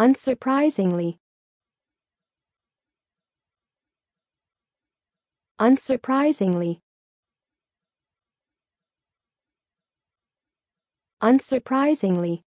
Unsurprisingly. Unsurprisingly. Unsurprisingly.